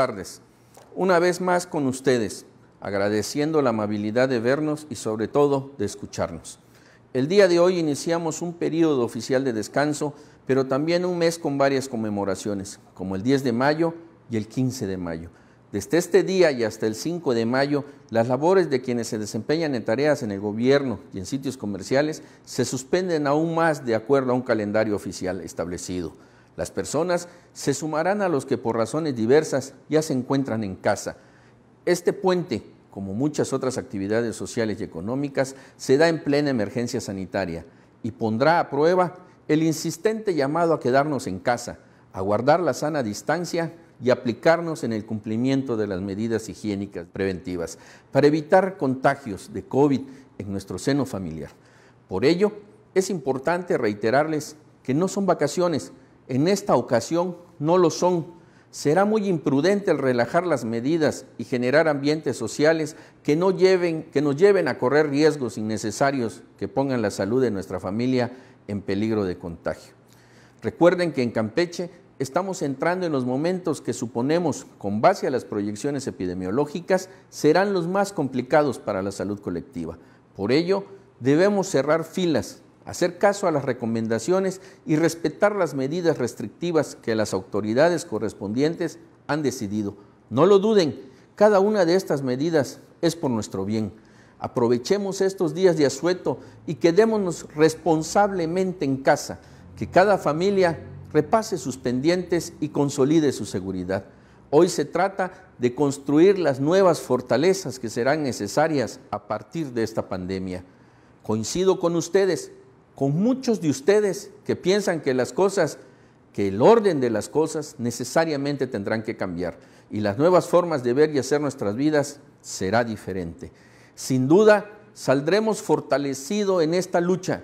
tardes. Una vez más con ustedes, agradeciendo la amabilidad de vernos y sobre todo de escucharnos. El día de hoy iniciamos un periodo oficial de descanso, pero también un mes con varias conmemoraciones, como el 10 de mayo y el 15 de mayo. Desde este día y hasta el 5 de mayo, las labores de quienes se desempeñan en tareas en el gobierno y en sitios comerciales se suspenden aún más de acuerdo a un calendario oficial establecido. Las personas se sumarán a los que por razones diversas ya se encuentran en casa. Este puente, como muchas otras actividades sociales y económicas, se da en plena emergencia sanitaria y pondrá a prueba el insistente llamado a quedarnos en casa, a guardar la sana distancia y aplicarnos en el cumplimiento de las medidas higiénicas preventivas para evitar contagios de COVID en nuestro seno familiar. Por ello, es importante reiterarles que no son vacaciones, en esta ocasión no lo son. Será muy imprudente el relajar las medidas y generar ambientes sociales que, que nos lleven a correr riesgos innecesarios que pongan la salud de nuestra familia en peligro de contagio. Recuerden que en Campeche estamos entrando en los momentos que suponemos, con base a las proyecciones epidemiológicas, serán los más complicados para la salud colectiva. Por ello, debemos cerrar filas, hacer caso a las recomendaciones y respetar las medidas restrictivas que las autoridades correspondientes han decidido. No lo duden, cada una de estas medidas es por nuestro bien. Aprovechemos estos días de asueto y quedémonos responsablemente en casa, que cada familia repase sus pendientes y consolide su seguridad. Hoy se trata de construir las nuevas fortalezas que serán necesarias a partir de esta pandemia. Coincido con ustedes, con muchos de ustedes que piensan que las cosas, que el orden de las cosas necesariamente tendrán que cambiar y las nuevas formas de ver y hacer nuestras vidas será diferente. Sin duda, saldremos fortalecido en esta lucha,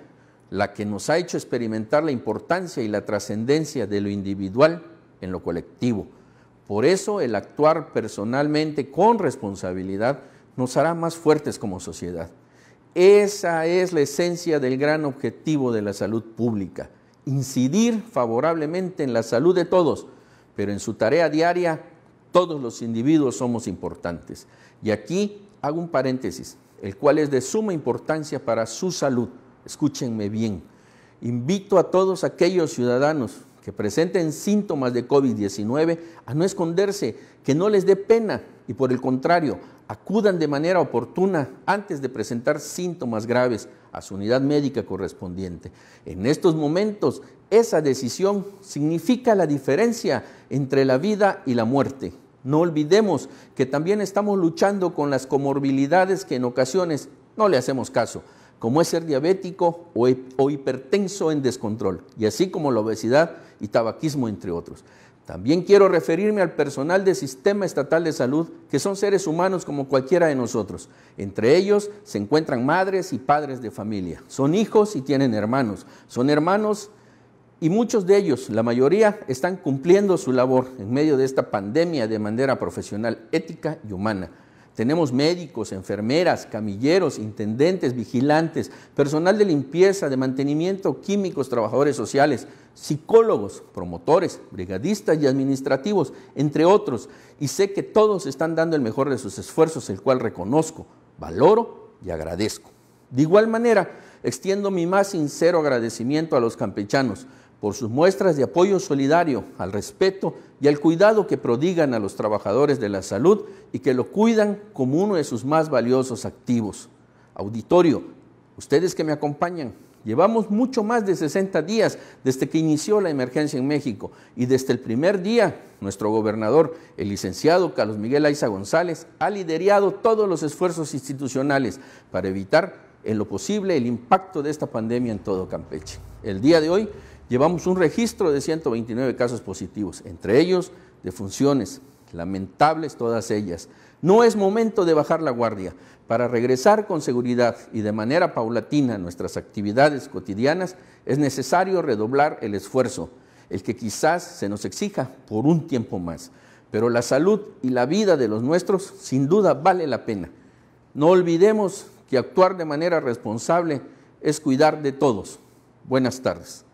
la que nos ha hecho experimentar la importancia y la trascendencia de lo individual en lo colectivo. Por eso el actuar personalmente con responsabilidad nos hará más fuertes como sociedad. Esa es la esencia del gran objetivo de la salud pública, incidir favorablemente en la salud de todos, pero en su tarea diaria todos los individuos somos importantes. Y aquí hago un paréntesis, el cual es de suma importancia para su salud. Escúchenme bien. Invito a todos aquellos ciudadanos que presenten síntomas de COVID-19 a no esconderse, que no les dé pena y por el contrario, acudan de manera oportuna antes de presentar síntomas graves a su unidad médica correspondiente. En estos momentos, esa decisión significa la diferencia entre la vida y la muerte. No olvidemos que también estamos luchando con las comorbilidades que en ocasiones no le hacemos caso como es ser diabético o hipertenso en descontrol, y así como la obesidad y tabaquismo, entre otros. También quiero referirme al personal del Sistema Estatal de Salud, que son seres humanos como cualquiera de nosotros. Entre ellos se encuentran madres y padres de familia. Son hijos y tienen hermanos. Son hermanos y muchos de ellos, la mayoría, están cumpliendo su labor en medio de esta pandemia de manera profesional, ética y humana. Tenemos médicos, enfermeras, camilleros, intendentes, vigilantes, personal de limpieza, de mantenimiento, químicos, trabajadores sociales, psicólogos, promotores, brigadistas y administrativos, entre otros. Y sé que todos están dando el mejor de sus esfuerzos, el cual reconozco, valoro y agradezco. De igual manera, extiendo mi más sincero agradecimiento a los campechanos por sus muestras de apoyo solidario al respeto y al cuidado que prodigan a los trabajadores de la salud y que lo cuidan como uno de sus más valiosos activos. Auditorio, ustedes que me acompañan, llevamos mucho más de 60 días desde que inició la emergencia en México y desde el primer día nuestro gobernador, el licenciado Carlos Miguel Aiza González, ha liderado todos los esfuerzos institucionales para evitar en lo posible el impacto de esta pandemia en todo Campeche. El día de hoy llevamos un registro de 129 casos positivos, entre ellos de funciones lamentables todas ellas. No es momento de bajar la guardia. Para regresar con seguridad y de manera paulatina a nuestras actividades cotidianas, es necesario redoblar el esfuerzo, el que quizás se nos exija por un tiempo más. Pero la salud y la vida de los nuestros sin duda vale la pena. No olvidemos que actuar de manera responsable es cuidar de todos. Buenas tardes.